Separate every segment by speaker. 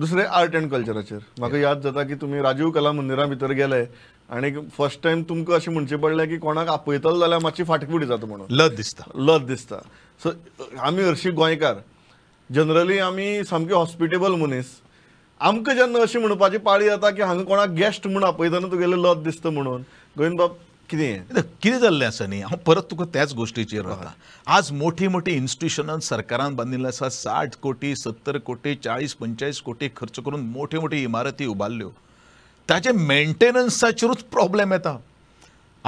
Speaker 1: दुसरे art end कल्चराचेर म्हाका याद जाता की तुम्ही राजीव कला मंदिरा भितर गेले आणि फर्स्ट टाइम तुमकां अशें म्हणचें पडलें की कोणाक आपयतलो जाल्यार मातशी फाटफुटी जाता म्हणून लज दिसता लज दिसता सो आमी हरशीं गोंयकार जनरली आमी सामके हॉस्पिटेबल मनीस आमकां जेन्ना अशी म्हणपाची पाळी जाता की हांगा कोणाक गेस्ट म्हूण आपयतना तुगेलें लज दिसता म्हणून गोविंद बाब किती कितें जाल्लें आसा न्ही परत तुका त्याच गोष्टीची राहता आज मोठी मोठी इन्स्टिट्युशन सरकारान बांधिल्ले असा साठ कोटी सत्तर कोटी चाळीस पंचेचाळीस कोटी खर्च करून मोठे मोठे इमारती उबारल्यो ताचे मेंटेनन्साचेरूच प्रॉब्लेम येता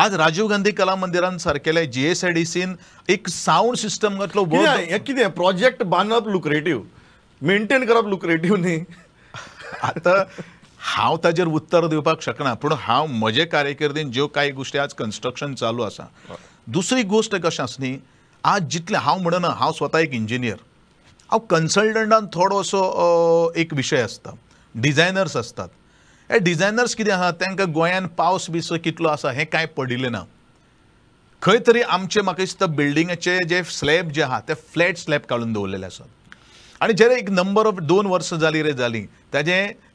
Speaker 1: आज राजीव गांधी कला मंदिरान सारकेले G S I D scene एक साऊंड सिस्टम घातलो हे कितें प्रोजेक्ट बांदप लुक्रेटिव्ह मेंटेन करप लुक्रेटिव्ह न्ही आता हांव ताजेर उत्तर दिवपाक शकना पूण हांव म्हजे कार्यकिर्दीन ज्यो कांय गोश्टी आज कन्स्ट्रक्शन चालू आसा दुसरी गोश्ट कशें आस न्ही आज जितलें हांव म्हणना हांव स्वता एक इंजिनियर हांव कन्सल्टंटान थोडोसो एक विशय आसता डिझायनर्स आसतात हे डिझायनर्स कितें आसा तांकां गोंयांत पावस बिसो कितलो आसा हें कांय पडिल्लें ना खंय तरी आमचे म्हाका दिसता बिल्डिंगेचे जे स्लॅब जे आहा ते फ्लॅट स्लॅब काडून दवरलेले आसात आणि जे एक नंबर ऑफ दोन वर्ष झाली रे झाली त्याचे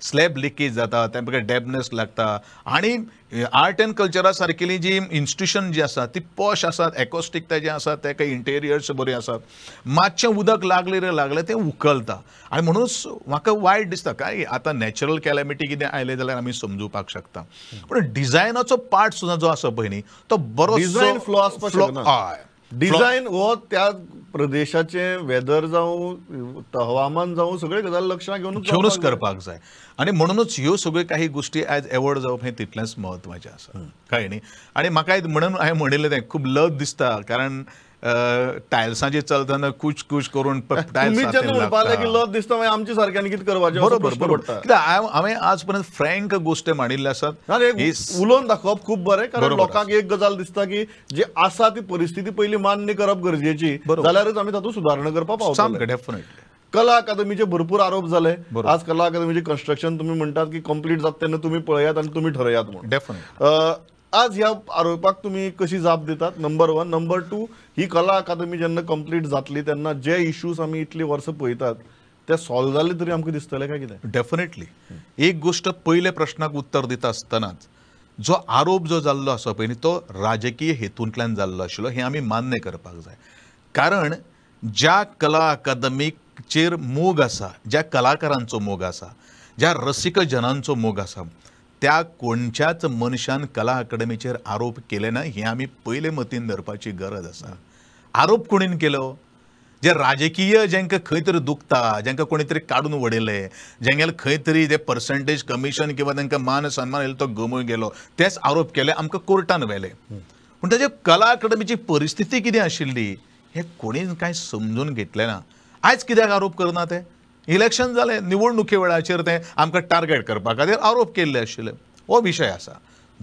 Speaker 1: स्लॅब लिकेज जाता त्यापैकी डेबनेस लागता आणि आर्ट एंड कल्चरा सारखेली जी इन्स्टिट्युशन जी असतात ती पॉश आसात एकोस्टीक असतात ते काही इंटेरियर्स बरे आसात मातशें उदक लागले रे लागले ते उकलता आणि म्हणून म्हाका वायट दिसता काय आता नॅचरल कॅलेमिटी कितें आयलें जाल्यार आमी समजुपाक शकता पण डिझायनाचो पार्ट सुद्धा जो आसा पय तो बरो डिझायन फ्लॉ आसपाक हय डिझायन हो त्या प्रदेशाचे वेदर जाऊ हवामान जाऊ सगळे गजाल लक्षांत घेऊन घेवनूच करपाक जाय आणि म्हणूनच ह्यो सगळ्यो काही गोष्टी आयज एवॉर्ड जावप हे तितलेंच म्हत्वाचें आसा कळ्ळें न्ही आणि म्हाका म्हणून हांवें म्हणिल्लें तें खूब लज दिसता कारण टायल्सांचे चलतना कुच कुच करून किल्लो दिसता आमच्या आणि कितें करपाचें बरोबर हांवें आज पर्यंत फ्रँक गोश्टी मांडिल्ले आसात उलोवन दाखोवप खूब बरें कारण लोकांक एक गजाल दिसता की जी आसा ती परिस्थिती पयली मान्य करप गरजेची जाल्यारच आमी तातूंत सुदारणा करपाक पावता डेफिनेटली कला अकादमीचे भरपूर आरोप झाले आज कला अकादमीचे कंस्ट्रक्शन तुम्ही म्हणतात की कंप्लीट जात तेन्ना तुम्ही पळयात आणि तुम्ही ठरयात म्हणून आज ह्या आरोपाक तुम्ही कशी जाप देतात नंबर वन नंबर टू ही कला अकादमी जेन्ना कंप्लीट जातली त्यांना जे इश्यूज आम्ही इतली वर्सां पळयतात ते सॉल्व झाले तरी आमक दिसतले काय कितें डेफिनेटली एक गोष्ट पहिल्या प्रश्नाक उत्तर दिता असतानाच जो आरोप जो जाल्लो आसा पय न्ही तो राजकीय हेतूंतल्यान जाल्लो आशिल्लो हे आमी मान्य करपाक जाय कारण ज्या कला अकादमीचेर मोग आसा ज्या कलाकारांचो मोग आसा ज्या रसिकजनांचो मोग आसा त्या कोणच्याच मनशान कला अकादमीचेर आरोप केले ना हे आम्ही पहिले मतीन धरपाची गरज असा आरोप कोणीन केलो जे राजकीय जेंकां खंय तरी दुखता जेंकां कोणी तरी काडून उडयले जेंगेले खंय तरी जे पर्संटेज कमिशन किंवा त्यांना मान सन्मान येयलो तो गमय गेलो तेच आरोप केले आमकां कोर्टान व्हेले पण त्याच्या कला अकादमीची परिस्थिती किती आशिल्ली हे कोणीच काय समजून घेतले ना आयज कित्याक आरोप करना ते इलेक्शन जालें निवडणुके वेळाचेर ते आमकां टार्गेट करपा खातीर आरोप केल्ले आशिल्ले हो विशय आसा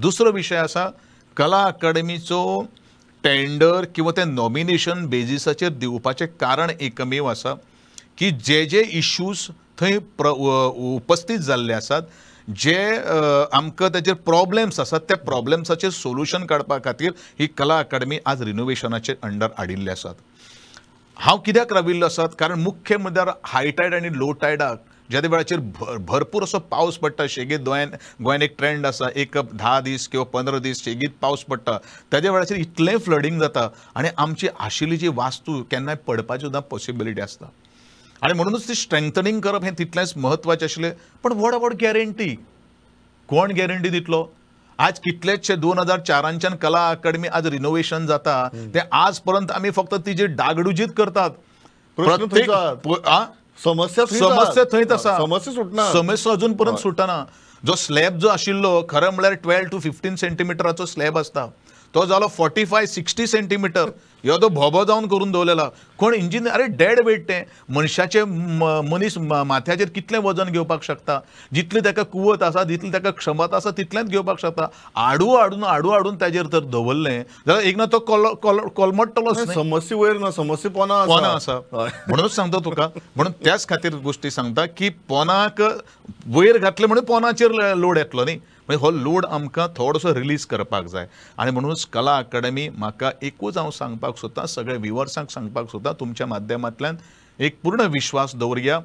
Speaker 1: दुसरो विशय आसा कला अकादमीचो टेंडर किंवा ते नॉमिनेशन बेजिसाचेर दिवपाचें कारण एकमेव आसा की जे जे इश्यूज थंय प्र उपस्थित जाल्ले आसात जे आमकां ताचेर प्रॉब्लेम्स आसात त्या प्रॉब्लेम्साचेर सोल्युशन काडपा खातीर ही कला अकादमी आज रिनोवेशनाचे अंडर हाडिल्ली आसात हांव कित्याक राविल्लो आसात कारण मुख्य म्हणल्यार हाय टायड आनी लो टायडाक ज्या वेळाचेर भरपूर असो पावस पडटा शेगीत गोंयान गोंयान एक ट्रेंड आसा एक धा दीस किंवा पंदरा दीस शेगीत पावस पडटा ताज्या वेळाचेर इतलें फ्लडींग जाता आनी आमची आशिल्ली जी वास्तू केन्नाय पडपाची सुद्दां पॉसिबिलिटी आसता आनी म्हणूनच ती स्ट्रेंथनींग करप हें तितलेंच म्हत्वाचें आशिल्लें पण व्हड अबावट गॅरंटी कोण गॅरंटी दितलो आज कितलेचशे दोन हजार चारांच्या कला अकादमी आज रिनोव्हेशन जाता ते आजपर्यंत आम्ही फक्त तिची डागडुजीत करतात समस्या समस्या थंयच समस्या सुटना समस्या अजून पर्यंत सुटना जो स्लॅब जो आशिल्लो खरं म्हणजे ट्वेल्व टू फिफ्टीन सेंटीमीटरचा स्लॅब असता तो जालो फोर्टी फाय सिक्स्टी सेंटीमीटर यो तो भोबो जाऊन करून दवरलेला कोण इंजिनियर अरे डेड वेट ते मनशाचे मनीस माथ्याचेर कितले वजन घेवपाक शकता जितली ताका कुवत आसा जितली ताका क्षमता आसा तितलेंच घेवपाक शकता आडू हाडून आडू हाडून ताजेर तर दवरलें जाल्यार एक ना तो कोल, समस्या वयर ना समस्या पोना पोना आसा म्हणूनच सांगता तुका म्हणून त्याच खातीर गोश्टी सांगता की पोनाक वयर घातले म्हणून पोनाचे लोड येतलो न्ही म्हणजे हो लोड आमकां थोडोसो रिलीज करपाक जाय आनी म्हणूनच कला अकादमी म्हाका एकूच हांव सांगपाक सोदतां सगळ्या विवर्सांक सांगपाक सोदतां तुमच्या माध्यमांतल्यान एक पूर्ण विश्वास दवरया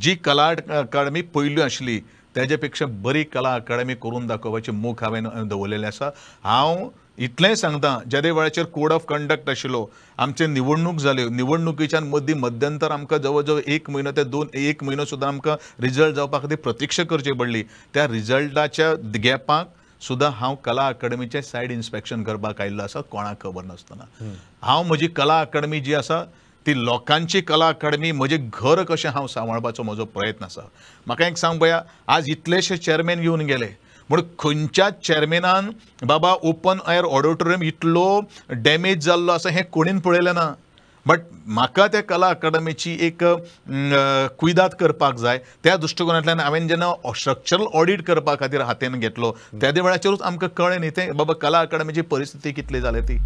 Speaker 1: जी कला अकादमी पयल्यो आशिल्ली तेजे पेक्षा बरी कला अकादमी करून दाखोवपाची मोख हांवें दवरलेलें आसा हांव इतलेंय सांगता ज्या वेळाचेर कोड ऑफ कंडक्ट आशिल्लो आमचे निवडणूक जाल्यो निवडणुकीच्या मदीं मध्यंतर आमकां जवळ जवळ एक म्हयनो ते दोन एक म्हयनो सुद्दां आमकां रिजल्ट जावपा खातीर प्रतीक्षा करची पडली त्या रिजल्टाच्या गॅपाक सुद्दां हांव कला अकादमीचें सायड इन्स्पेक्शन करपाक आयिल्लो आसा कोणाक खबर नासतना हांव म्हजी कला अकादमी जी आसा ती लोकांची कला अकादमी म्हजें घर कशें हांव सांबाळपाचो म्हजो प्रयत्न आसा म्हाका एक सांग पया आज इतलेशे चेअरमॅन येवन गेले म्हणून खंयच्याच चॅरमेनान बाबा ओपन एअर ऑडिटोरियम इतलो डॅमेज जाल्लो आसा हें कोणीन पळयलें ना बट म्हाका त्या कला अकादमीची एक कुयदाद करपाक जाय त्या दृश्टिकोनांतल्यान हांवें जेन्ना स्ट्रक्चरल ऑडिट करपा खातीर हातीन घेतलो त्या वेळाचेरूच आमकां कळ्ळें न्ही तें बाबा कला अकादमीची परिस्थिती कितली जाल्या ती